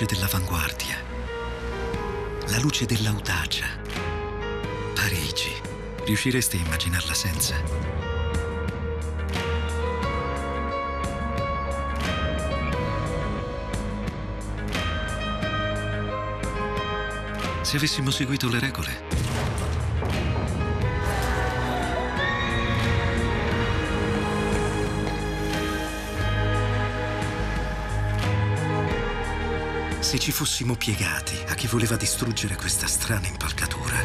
luce dell'avanguardia, la luce dell'audacia. Parigi, riuscireste a immaginarla senza? Se avessimo seguito le regole, se ci fossimo piegati a chi voleva distruggere questa strana impalcatura.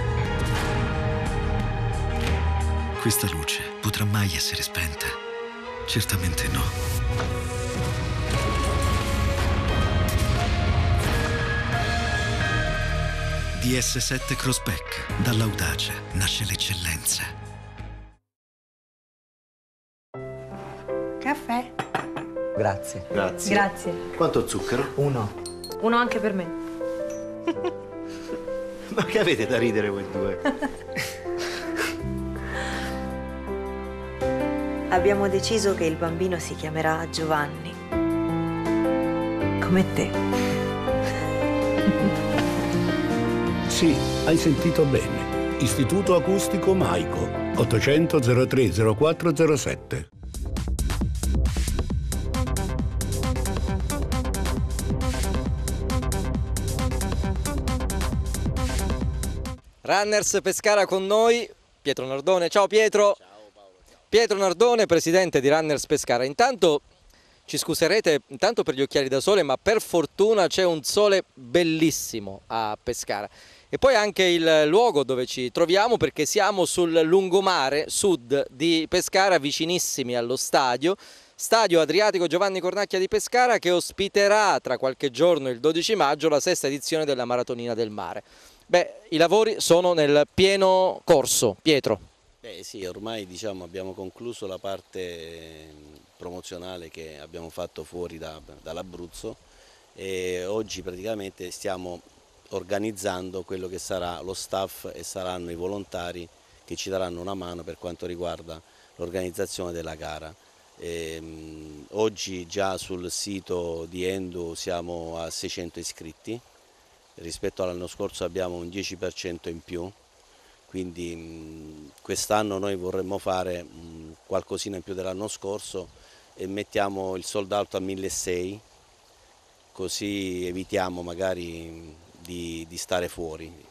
Questa luce potrà mai essere spenta? Certamente no. DS7 Crossback. Dall'audacia nasce l'eccellenza. Caffè. Grazie. Grazie. Grazie. Quanto zucchero? Uno. Uno anche per me. Ma che avete da ridere voi due? Abbiamo deciso che il bambino si chiamerà Giovanni. Come te. sì, hai sentito bene. Istituto Acustico Maico, 800 03 0407. Runners Pescara con noi, Pietro Nardone. Ciao Pietro. Ciao Paolo, ciao. Pietro Nardone, presidente di Runners Pescara. Intanto ci scuserete intanto per gli occhiali da sole, ma per fortuna c'è un sole bellissimo a Pescara. E poi anche il luogo dove ci troviamo perché siamo sul lungomare sud di Pescara, vicinissimi allo stadio. Stadio Adriatico Giovanni Cornacchia di Pescara che ospiterà tra qualche giorno, il 12 maggio, la sesta edizione della Maratonina del Mare. Beh, i lavori sono nel pieno corso. Pietro. Beh sì, ormai diciamo, abbiamo concluso la parte promozionale che abbiamo fatto fuori da, dall'Abruzzo e oggi praticamente stiamo organizzando quello che sarà lo staff e saranno i volontari che ci daranno una mano per quanto riguarda l'organizzazione della gara. Ehm, oggi già sul sito di Endo siamo a 600 iscritti rispetto all'anno scorso abbiamo un 10% in più, quindi quest'anno noi vorremmo fare qualcosina in più dell'anno scorso e mettiamo il sold out a 1.600 così evitiamo magari di, di stare fuori.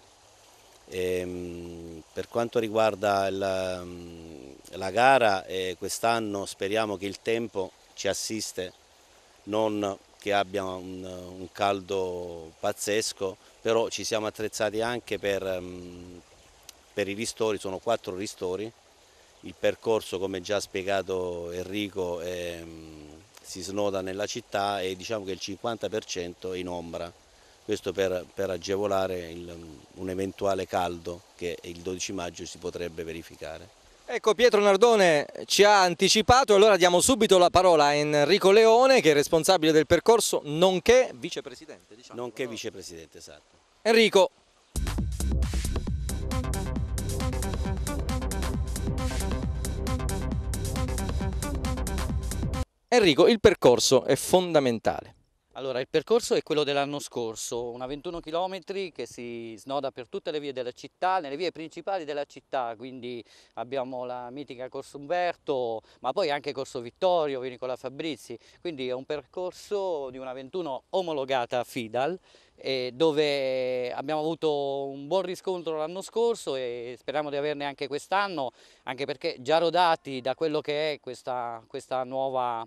E, ehm, per quanto riguarda la, la gara, eh, quest'anno speriamo che il tempo ci assiste, non che abbia un, un caldo pazzesco, però ci siamo attrezzati anche per, mm, per i ristori, sono quattro ristori, il percorso come già spiegato Enrico è, mm, si snoda nella città e diciamo che il 50% è in ombra, questo per, per agevolare il, mm, un eventuale caldo che il 12 maggio si potrebbe verificare. Ecco Pietro Nardone ci ha anticipato, allora diamo subito la parola a Enrico Leone che è responsabile del percorso nonché vicepresidente. Diciamo, nonché no? vicepresidente, esatto. Enrico. Enrico, il percorso è fondamentale. Allora, il percorso è quello dell'anno scorso, una 21 km che si snoda per tutte le vie della città, nelle vie principali della città, quindi abbiamo la mitica Corso Umberto, ma poi anche Corso Vittorio, Vinicola Fabrizi, quindi è un percorso di una 21 omologata FIDAL eh, dove abbiamo avuto un buon riscontro l'anno scorso e speriamo di averne anche quest'anno, anche perché già rodati da quello che è questa, questa nuova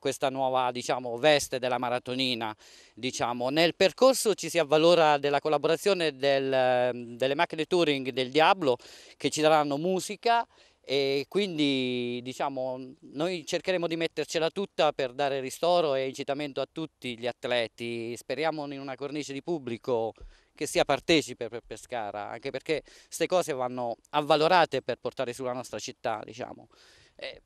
questa nuova diciamo, veste della maratonina. Diciamo. Nel percorso ci si avvalora della collaborazione del, delle macchine Touring del Diablo che ci daranno musica e quindi diciamo, noi cercheremo di mettercela tutta per dare ristoro e incitamento a tutti gli atleti, speriamo in una cornice di pubblico che sia partecipe per Pescara, anche perché queste cose vanno avvalorate per portare sulla nostra città. Diciamo. E eh,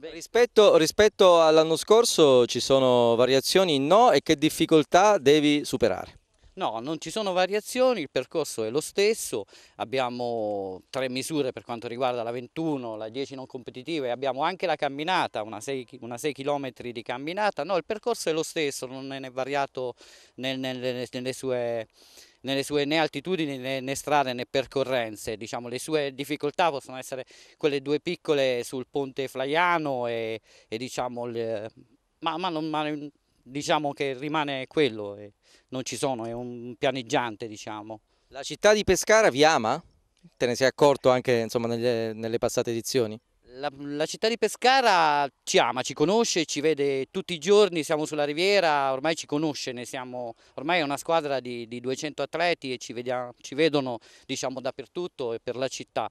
Rispetto, rispetto all'anno scorso ci sono variazioni no e che difficoltà devi superare? No, non ci sono variazioni, il percorso è lo stesso, abbiamo tre misure per quanto riguarda la 21, la 10 non competitiva e abbiamo anche la camminata, una 6, una 6 km di camminata, no il percorso è lo stesso, non è variato nel, nel, nelle sue nelle sue né altitudini né, né strade né percorrenze. Diciamo, le sue difficoltà possono essere quelle due piccole sul ponte Flaiano e, e diciamo, le, ma, ma, non, ma, diciamo che rimane quello, non ci sono, è un pianeggiante diciamo. La città di Pescara vi ama? Te ne sei accorto anche insomma, nelle, nelle passate edizioni? La, la, città di Pescara ci ama, ci conosce, ci vede tutti i giorni, siamo sulla riviera, ormai ci conosce, siamo, ormai è una squadra di, di 200 atleti e ci, vediamo, ci vedono diciamo, dappertutto e per la città.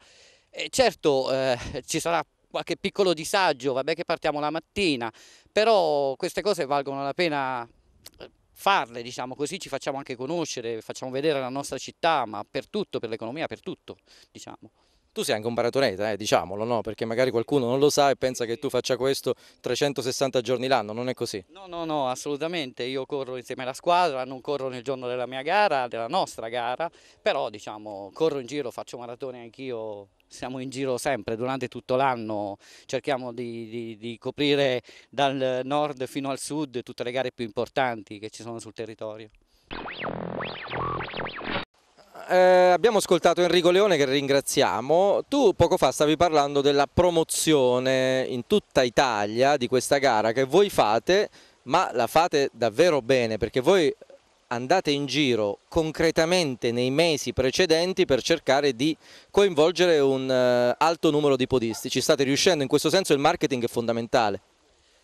E certo eh, ci sarà qualche piccolo disagio, vabbè che partiamo la mattina, però queste cose valgono la pena eh, farle, diciamo così ci facciamo anche conoscere, facciamo vedere la nostra città, ma per tutto, per l'economia, per tutto, diciamo. Tu sei anche un baratoneta, eh, diciamolo, no? perché magari qualcuno non lo sa e pensa che tu faccia questo 360 giorni l'anno, non è così? No, no, no, assolutamente, io corro insieme alla squadra, non corro nel giorno della mia gara, della nostra gara, però diciamo corro in giro, faccio maratone anch'io siamo in giro sempre durante tutto l'anno, cerchiamo di, di, di, coprire dal nord fino al sud tutte le gare più importanti che ci sono sul territorio eh, abbiamo ascoltato Enrico Leone che ringraziamo, tu poco fa stavi parlando della promozione in tutta Italia di questa gara che voi fate ma la fate davvero bene perché voi andate in giro concretamente nei mesi precedenti per cercare di coinvolgere un eh, alto numero di podisti. Ci state riuscendo, in questo senso il marketing è fondamentale.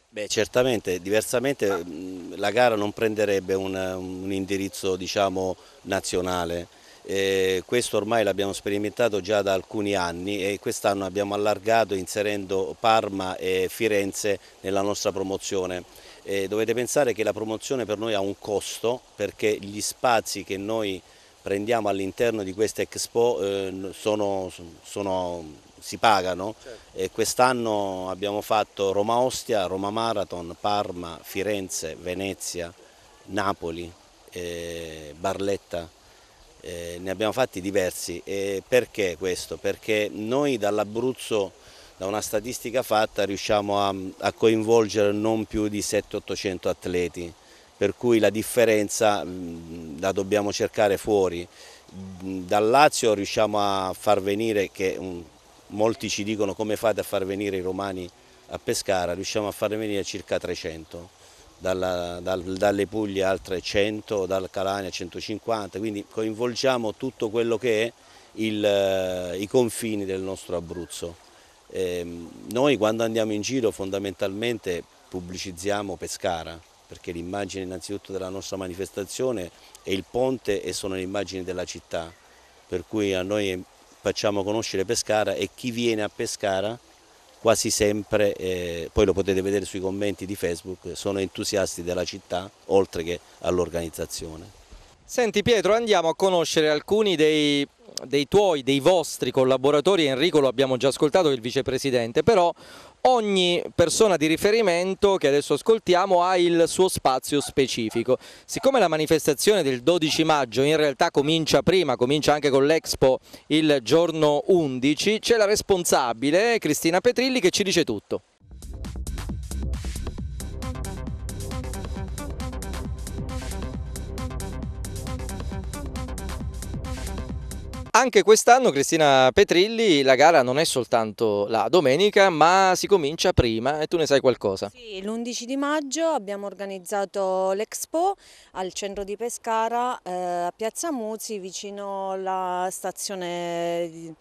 Beh, certamente, diversamente mm, la gara non prenderebbe un, un indirizzo diciamo, nazionale eh, questo ormai l'abbiamo sperimentato già da alcuni anni e quest'anno abbiamo allargato inserendo Parma e Firenze nella nostra promozione. Eh, dovete pensare che la promozione per noi ha un costo perché gli spazi che noi prendiamo all'interno di questa Expo eh, sono, sono, si pagano certo. quest'anno abbiamo fatto Roma-Ostia, Roma-Marathon, Parma, Firenze, Venezia, Napoli, eh, Barletta eh, ne abbiamo fatti diversi. E perché questo? Perché noi dall'Abruzzo, da una statistica fatta, riusciamo a, a coinvolgere non più di 700-800 atleti, per cui la differenza mh, mm, la dobbiamo cercare fuori. Mm, dal Lazio riusciamo a far venire, che um, molti ci dicono come fate a far venire i romani a Pescara, riusciamo a far venire circa 300 dalla, dal, dalle Puglie altre 100, dal Calania 150, quindi coinvolgiamo tutto quello che è il, eh, i confini del nostro Abruzzo. Eh, noi quando andiamo in giro fondamentalmente pubblicizziamo Pescara, perché l'immagine innanzitutto della nostra manifestazione è il ponte e sono le immagini della città, per cui a noi facciamo conoscere Pescara e chi viene a Pescara quasi sempre, eh, poi lo potete vedere sui commenti di Facebook, sono entusiasti della città oltre che all'organizzazione. Senti Pietro, andiamo a conoscere alcuni dei, dei, tuoi, dei vostri collaboratori, Enrico lo abbiamo già ascoltato, il vicepresidente, però ogni persona di riferimento che adesso ascoltiamo ha il suo spazio specifico. Siccome la manifestazione del 12 maggio in realtà comincia prima, comincia anche con l'Expo il giorno 11, c'è la responsabile Cristina Petrilli che ci dice tutto. Anche quest'anno Cristina Petrilli la gara non è soltanto la domenica ma si comincia prima e tu ne sai qualcosa. Sì, l'11 di maggio abbiamo organizzato l'Expo al centro di Pescara eh, a Piazza Muzzi vicino alla stazione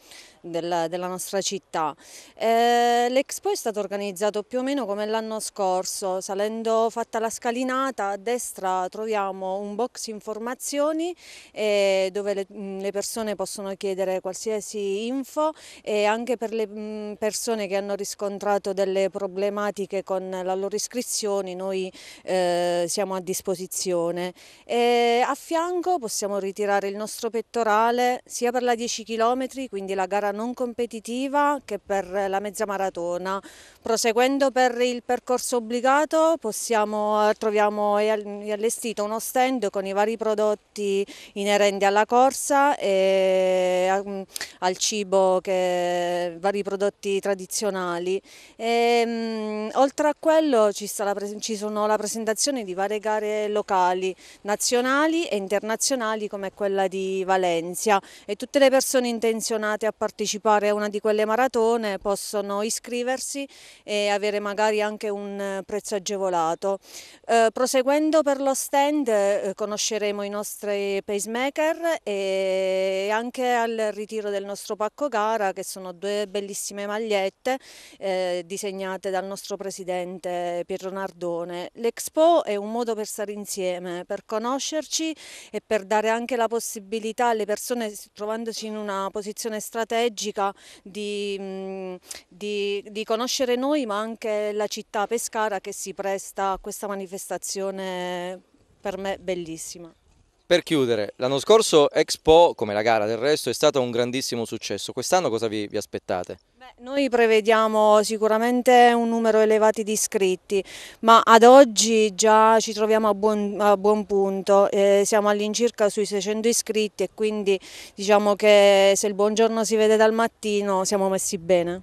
del, della nostra città. Eh, L'Expo è stato organizzato più o meno come l'anno scorso, salendo fatta la scalinata a destra troviamo un box informazioni eh, dove le, mm, le, persone possono chiedere qualsiasi info e anche per le mm, persone che hanno riscontrato delle problematiche con la loro iscrizione noi eh, siamo a disposizione. E a fianco possiamo ritirare il nostro pettorale sia per la 10 km, quindi la gara non competitiva che per la mezza maratona. Proseguendo per il percorso obbligato possiamo, troviamo allestito uno stand con i vari prodotti inerenti alla corsa e ehm, al cibo, che, vari prodotti tradizionali. E, ehm, oltre a quello ci, la, ci sono la presentazione di varie gare locali, nazionali e internazionali come quella di Valencia e tutte le persone intenzionate a partecipare partecipare a una di quelle maratone possono iscriversi e avere magari anche un eh, prezzo agevolato. Eh, proseguendo per lo stand eh, conosceremo i nostri pacemaker e anche al ritiro del nostro pacco gara che sono due bellissime magliette eh, disegnate dal nostro presidente Pietro Nardone. L'Expo è un modo per stare insieme, per conoscerci e per dare anche la possibilità alle persone trovandosi in una posizione strategica strategica di, mm, di, di conoscere noi ma anche la città Pescara che si presta a questa manifestazione per me bellissima. Per chiudere, l'anno scorso Expo, come la gara del resto, è stato un grandissimo successo. Quest'anno cosa vi, vi aspettate? noi prevediamo sicuramente un numero elevato di iscritti, ma ad oggi già ci troviamo a buon, a buon punto, eh, siamo all'incirca sui 600 iscritti e quindi diciamo che se il buongiorno si vede dal mattino siamo messi bene.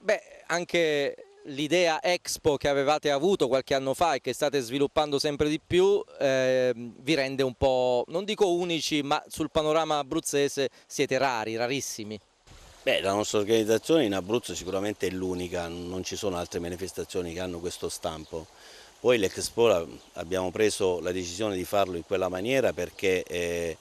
Beh, anche l'idea Expo che avevate avuto qualche anno fa e che state sviluppando sempre di più eh, vi rende un po', non dico unici, ma sul panorama abruzzese siete rari, rarissimi. Beh, la nostra organizzazione in Abruzzo sicuramente è l'unica, non ci sono altre manifestazioni che hanno questo stampo. Poi l'Expo abbiamo preso la decisione di farlo in quella maniera perché eh,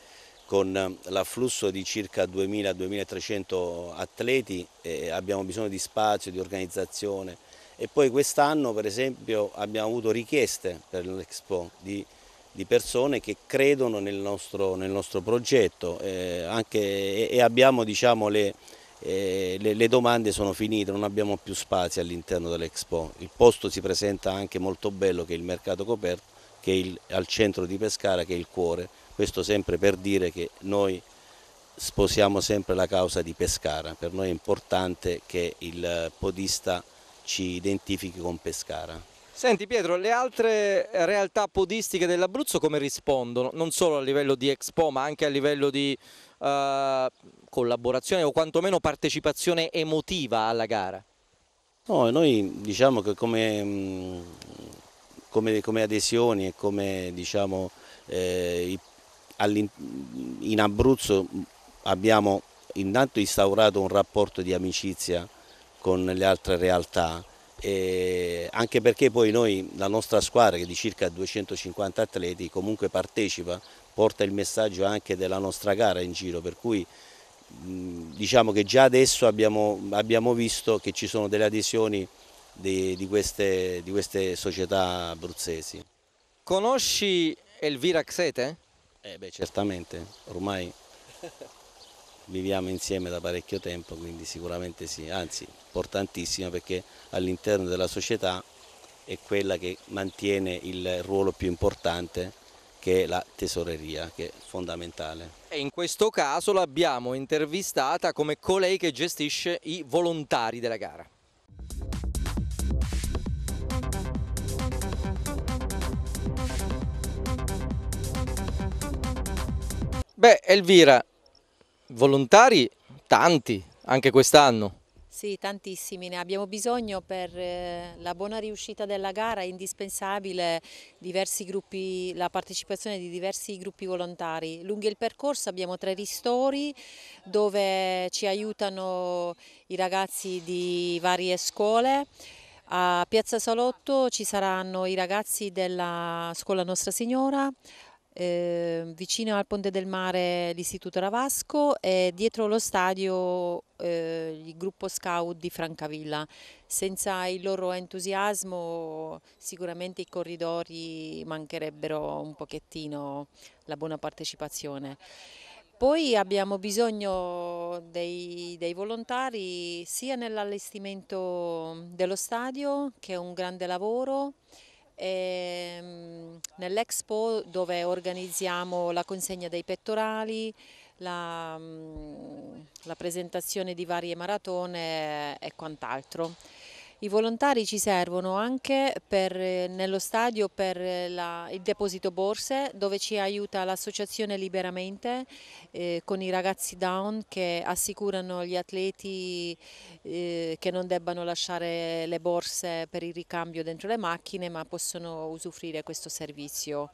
con l'afflusso di circa 2.000-2.300 atleti eh, abbiamo bisogno di spazio, di organizzazione, e poi quest'anno per esempio abbiamo avuto richieste per l'Expo di, di, persone che credono nel nostro, nel nostro progetto eh, anche, e, e, abbiamo diciamo le, eh, le, le, domande sono finite, non abbiamo più spazi all'interno dell'Expo. Il posto si presenta anche molto bello che è il mercato coperto, che è il, al centro di Pescara, che è il cuore. Questo sempre per dire che noi sposiamo sempre la causa di Pescara. Per noi è importante che il eh, podista ci identifichi con Pescara. Senti Pietro, le altre realtà podistiche dell'Abruzzo come rispondono? Non solo a livello di Expo ma anche a livello di eh, collaborazione o quantomeno partecipazione emotiva alla gara? No, noi diciamo che come, mm, come, come adesioni e come diciamo eh, in Abruzzo abbiamo intanto instaurato un rapporto di amicizia con le altre realtà, e anche perché poi noi, la nostra squadra che di circa 250 atleti comunque partecipa, porta il messaggio anche della nostra gara in giro, per cui diciamo che già adesso abbiamo, abbiamo visto che ci sono delle adesioni di, di, queste, di queste, società abruzzesi. Conosci Elvira Xete? Eh beh, certamente, ormai viviamo insieme da parecchio tempo, quindi sicuramente sì, anzi importantissima perché all'interno della società è quella che mantiene il ruolo più importante che è la tesoreria, che è fondamentale. E in questo caso l'abbiamo intervistata come colei che gestisce i volontari della gara. Beh, Elvira, Volontari tanti, anche quest'anno. Sì, tantissimi, ne abbiamo bisogno per eh, la buona riuscita della gara, è indispensabile gruppi, la partecipazione di diversi gruppi volontari. Lungo il percorso abbiamo tre ristori dove ci aiutano i ragazzi di varie scuole, a Piazza Salotto ci saranno i ragazzi della scuola Nostra Signora, eh, vicino al Ponte del Mare l'Istituto Ravasco e dietro lo stadio eh, il gruppo scout di Francavilla. Senza il loro entusiasmo sicuramente i corridori mancherebbero un pochettino la buona partecipazione. Poi abbiamo bisogno dei, dei volontari sia nell'allestimento dello stadio che è un grande lavoro Ehm, nell'Expo dove organizziamo la consegna dei pettorali, la, mm, la presentazione di varie maratone e quant'altro. I volontari ci servono anche per, eh, nello stadio per eh, la, il deposito borse dove ci aiuta l'associazione Liberamente eh, con i ragazzi down che assicurano gli atleti eh, che non debbano lasciare le borse per il ricambio dentro le macchine ma possono usufruire questo servizio.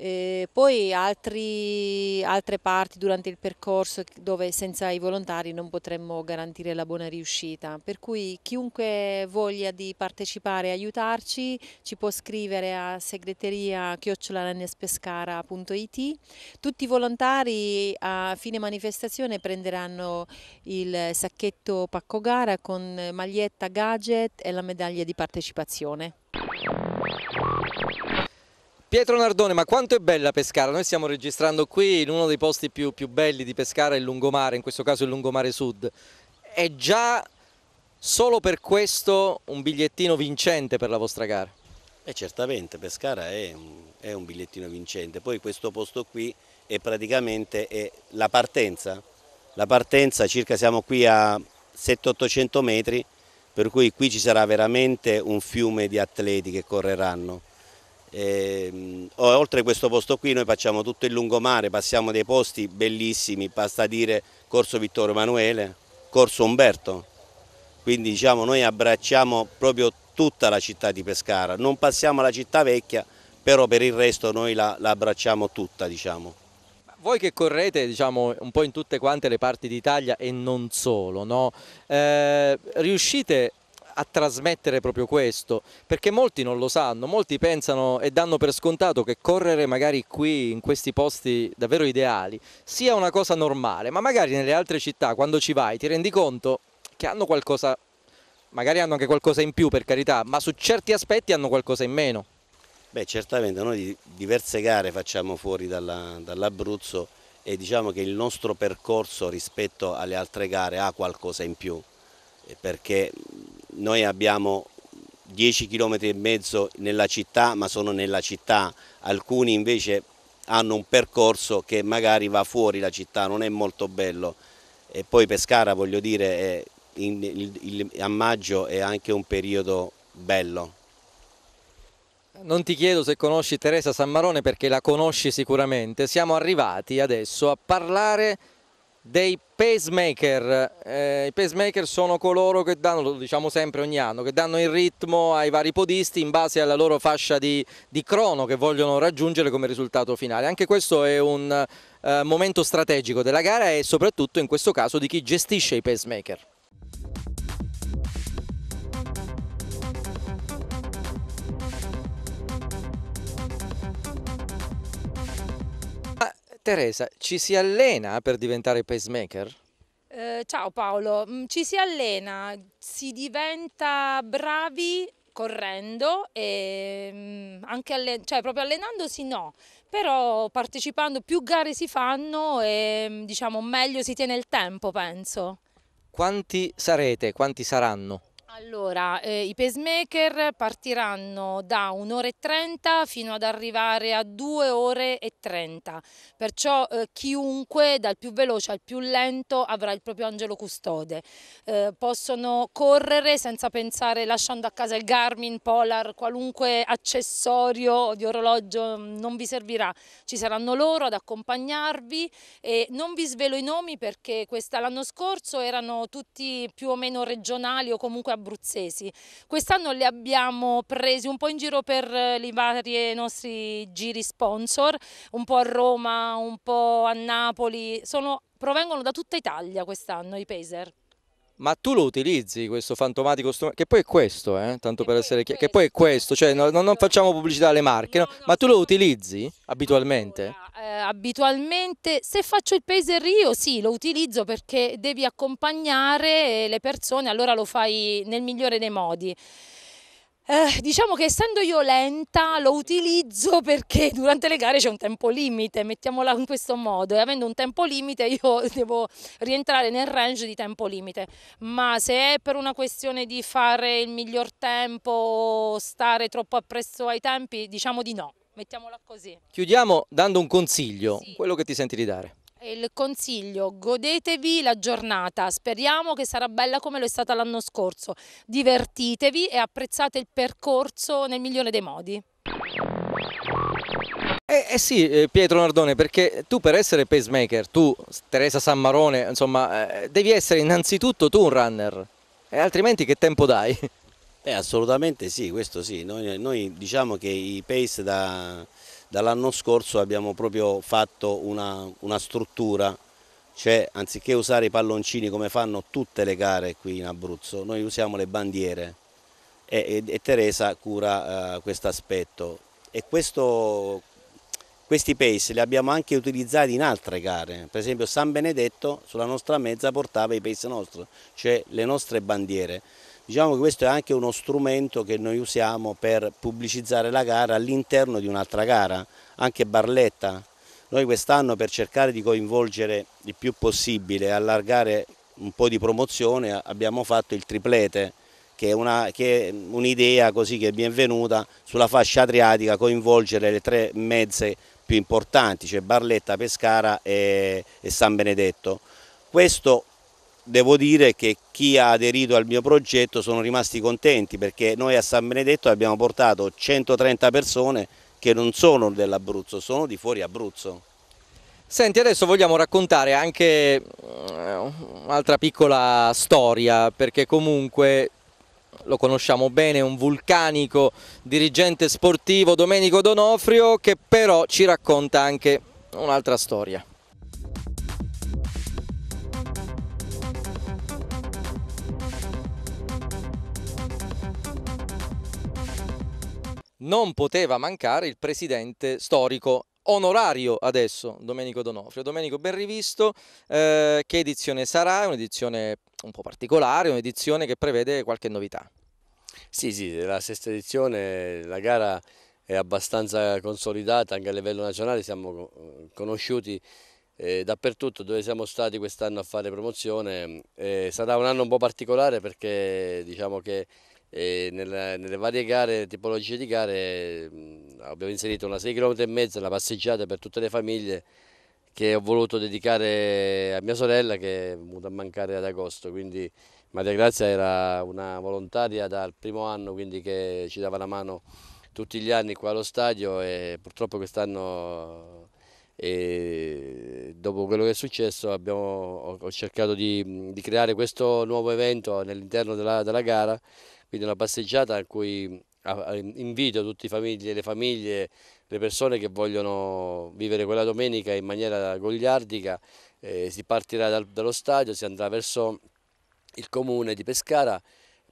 Eh, poi altri, altre parti durante il percorso dove senza i volontari non potremmo garantire la buona riuscita, per cui chiunque voglia di partecipare e aiutarci ci può scrivere a segreteria chiocciolalanespescara.it. Tutti i volontari a fine manifestazione prenderanno il sacchetto pacco gara con maglietta, gadget e la medaglia di partecipazione. Pietro Nardone, ma quanto è bella Pescara? Noi stiamo registrando qui in uno dei posti più, più belli di Pescara, il lungomare, in questo caso il lungomare sud. È già solo per questo un bigliettino vincente per la vostra gara? Eh, certamente, Pescara è un, è un bigliettino vincente, poi questo posto qui è praticamente è la partenza, la partenza circa siamo qui a 700-800 metri, per cui qui ci sarà veramente un fiume di atleti che correranno e, ehm, oltre questo posto qui noi facciamo tutto il lungomare, passiamo dei posti bellissimi, basta dire Corso Vittorio Emanuele, Corso Umberto, quindi diciamo noi abbracciamo proprio tutta la città di Pescara, non passiamo alla città vecchia, però per il resto noi la, la abbracciamo tutta diciamo. Voi che correte diciamo, un po' in tutte quante le parti d'Italia e non solo, no? eh, riuscite a trasmettere proprio questo, perché molti non lo sanno, molti pensano e danno per scontato che correre magari qui in questi posti davvero ideali sia una cosa normale, ma magari nelle altre città quando ci vai ti rendi conto che hanno qualcosa, magari hanno anche qualcosa in più per carità, ma su certi aspetti hanno qualcosa in meno. Beh certamente noi diverse gare facciamo fuori dall'Abruzzo dall e diciamo che il nostro percorso rispetto alle altre gare ha qualcosa in più. Eh, perché noi abbiamo 10 km e mezzo nella città ma sono nella città, alcuni invece hanno un percorso che magari va fuori la città, non è molto bello e poi Pescara voglio dire è in, il, il, a maggio è anche un periodo bello. Non ti chiedo se conosci Teresa Sammarone perché la conosci sicuramente, siamo arrivati adesso a parlare dei pacemaker, eh, i pacemaker sono coloro che danno, lo diciamo sempre ogni anno, che danno il ritmo ai vari podisti in base alla loro fascia di, di crono che vogliono raggiungere come risultato finale. Anche questo è un eh, momento strategico della gara e soprattutto in questo caso di chi gestisce i pacemaker. Teresa, ci si allena per diventare pacemaker? Eh, ciao Paolo, mm, ci si allena, si diventa bravi correndo e mm, anche alle, cioè proprio allenandosi no, però partecipando più gare si fanno e mm, diciamo meglio si tiene il tempo penso. Quanti sarete, quanti saranno? Allora, eh, i pacemaker partiranno da un'ora e 30 fino ad arrivare a 2 ore e 30, perciò eh, chiunque dal più veloce al più lento avrà il proprio angelo custode. Eh, possono correre senza pensare lasciando a casa il Garmin, Polar, qualunque accessorio di orologio mm, non vi servirà, ci saranno loro ad accompagnarvi e non vi svelo i nomi perché l'anno scorso erano tutti più o meno regionali o comunque abbastanza abruzzesi. Quest'anno li abbiamo presi un po' in giro per eh, i vari nostri giri sponsor, un po' a Roma, un po' a Napoli, Sono, provengono da tutta Italia quest'anno i Pacer. Ma tu lo utilizzi questo fantomatico strumento, che poi è questo, eh? tanto che per essere chiaro, che poi è questo, cioè no, non facciamo pubblicità alle marche, no? ma tu lo utilizzi abitualmente? Allora, eh, abitualmente, se faccio il Paese Rio sì, lo utilizzo perché devi accompagnare le persone, allora lo fai nel migliore dei modi. Eh, diciamo che essendo io lenta lo utilizzo perché durante le gare c'è un tempo limite, mettiamola in questo modo, e avendo un tempo limite io devo rientrare nel range di tempo limite, ma se è per una questione di fare il miglior tempo o stare troppo appresso ai tempi, diciamo di no, mettiamola così. Chiudiamo dando un consiglio, sì. quello che ti senti di dare. Il consiglio, godetevi la giornata, speriamo che sarà bella come lo è stata l'anno scorso, divertitevi e apprezzate il percorso nel migliore dei modi. Eh, eh, sì, eh, Pietro Nardone, perché tu per essere pacemaker, tu, Teresa Sammarone, insomma, eh, devi essere innanzitutto tu un runner, eh, altrimenti che tempo dai? Eh, assolutamente sì, questo sì, noi, noi diciamo che i pace da dall'anno scorso abbiamo proprio fatto una, una struttura, cioè anziché usare i palloncini come fanno tutte le gare qui in Abruzzo, noi usiamo le bandiere e, e, e Teresa cura eh, questo aspetto e questo, questi pace li abbiamo anche utilizzati in altre gare, per esempio San Benedetto sulla nostra mezza portava i pace nostri, cioè le nostre bandiere. Diciamo che questo è anche uno strumento che noi usiamo per pubblicizzare la gara all'interno di un'altra gara, anche Barletta. Noi quest'anno per cercare di coinvolgere il più possibile, e allargare un po' di promozione, abbiamo fatto il triplete, che è un'idea così che mi è venuta sulla fascia adriatica, coinvolgere le tre mezze più importanti, cioè Barletta, Pescara e, e San Benedetto. Questo devo dire che chi ha aderito al mio progetto sono rimasti contenti perché noi a San Benedetto abbiamo portato 130 persone che non sono dell'Abruzzo, sono di fuori Abruzzo. Senti, adesso vogliamo raccontare anche eh, un'altra piccola storia, perché comunque lo conosciamo bene, un vulcanico dirigente sportivo Domenico Donofrio che però ci racconta anche un'altra storia. non poteva mancare il presidente storico onorario adesso, Domenico Donofrio. Domenico, ben rivisto, eh, che edizione sarà? È un'edizione un po' particolare, un'edizione che prevede qualche novità. Sì, sì, la sesta edizione, la gara è abbastanza consolidata anche a livello nazionale, siamo eh, conosciuti eh, dappertutto dove siamo stati quest'anno a fare promozione. Eh, sarà un anno un po' particolare perché diciamo che e nelle, nelle, varie gare, tipologie di gare, abbiamo inserito una 6 km e mezza, una passeggiata per tutte le famiglie che ho voluto dedicare a mia sorella che è venuta a mancare ad agosto, quindi Maria Grazia era una volontaria dal primo anno quindi che ci dava la mano tutti gli anni qua allo stadio e purtroppo quest'anno dopo quello che è successo abbiamo, ho, cercato di, di creare questo nuovo evento all'interno della, della gara quindi una passeggiata a cui invito tutte le famiglie, le famiglie, le persone che vogliono vivere quella domenica in maniera gogliardica, eh, si partirà dal, dallo stadio, si andrà verso il comune di Pescara,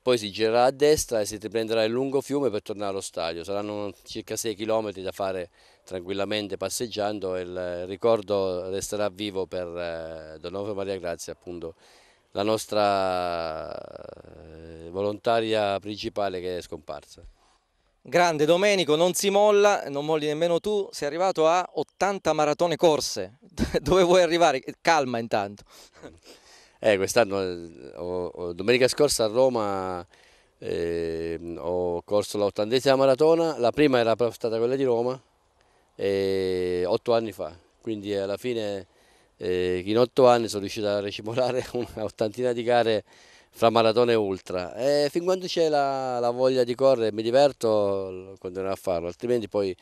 poi si girerà a destra e si riprenderà il lungo fiume per tornare allo stadio, saranno circa 6 km da fare tranquillamente passeggiando e il ricordo resterà vivo per eh, Don Maria Grazia appunto la nostra eh, volontaria principale che è scomparsa. Grande Domenico, non si molla, non molli nemmeno tu, sei arrivato a 80 maratone corse, dove vuoi arrivare? Calma intanto. Eh, quest'anno, eh, domenica scorsa a Roma eh, ho corso l'ottantesima maratona, la prima era stata quella di Roma, eh, otto anni fa, quindi alla fine eh, in otto anni sono riuscito a ricimolare un'ottantina di gare fra maratona e ultra e fin quando c'è la, la, voglia di correre mi diverto continuerò a farlo altrimenti poi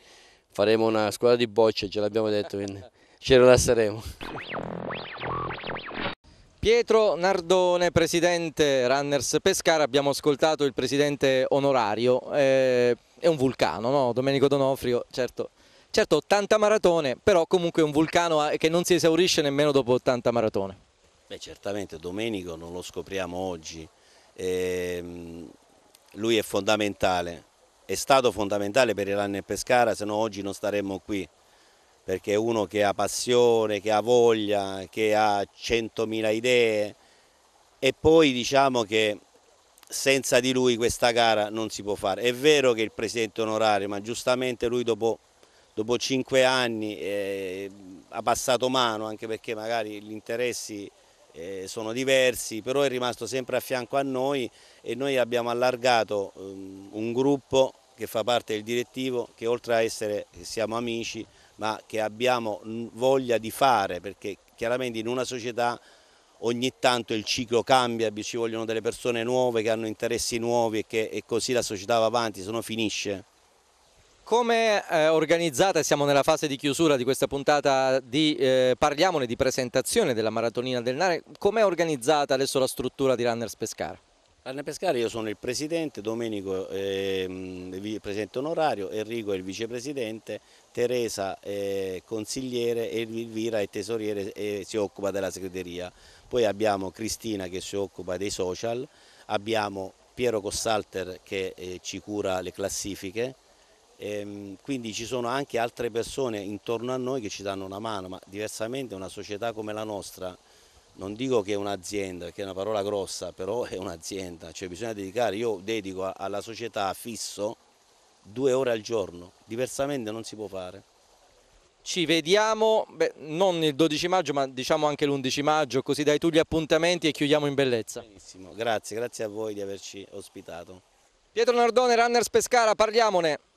faremo una scuola di bocce ce l'abbiamo detto quindi ci rilasseremo Pietro Nardone, presidente Runners Pescara, abbiamo ascoltato il presidente onorario, eh, è un vulcano, no? Domenico Donofrio, certo Certo 80 maratone, però comunque un vulcano eh, che non si esaurisce nemmeno dopo 80 maratone. Beh certamente Domenico non lo scopriamo oggi, ehm, lui è fondamentale, è stato fondamentale per il Runner Pescara, se no oggi non staremmo qui perché è uno che ha passione, che ha voglia, che ha 100.000 idee e poi diciamo che senza di lui questa gara non si può fare. È vero che il presidente onorario, ma giustamente lui dopo dopo cinque anni eh, ha passato mano anche perché magari gli interessi eh, sono diversi, però è rimasto sempre a fianco a noi e noi abbiamo allargato um, un gruppo che fa parte del direttivo che oltre a essere eh, siamo amici ma che abbiamo voglia di fare perché chiaramente in una società ogni tanto il ciclo cambia, ci vogliono delle persone nuove che hanno interessi nuovi e, che, e così la società va avanti, se no finisce. Come eh, organizzata, siamo nella fase di chiusura di questa puntata di eh, Parliamone di presentazione della maratonina del Nare, come è organizzata adesso la struttura di Runners Pescara? Runners Pescara, io sono il presidente, Domenico è ehm, il presidente onorario, Enrico è il vicepresidente, Teresa è consigliere, Elvira è tesoriere e si occupa della segreteria. Poi abbiamo Cristina che si occupa dei social, abbiamo Piero Cossalter che eh, ci cura le classifiche, Ehm, quindi ci sono anche altre persone intorno a noi che ci danno una mano, ma diversamente una società come la nostra, non dico che è un'azienda, perché è una parola grossa, però è un'azienda, cioè bisogna dedicare, io dedico alla società fisso due ore al giorno, diversamente non si può fare. Ci vediamo, beh, non il 12 maggio, ma diciamo anche l'11 maggio, così dai tu gli appuntamenti e chiudiamo in bellezza. Benissimo, grazie, grazie a voi di averci ospitato. Pietro Nardone, Runners Pescara, parliamone.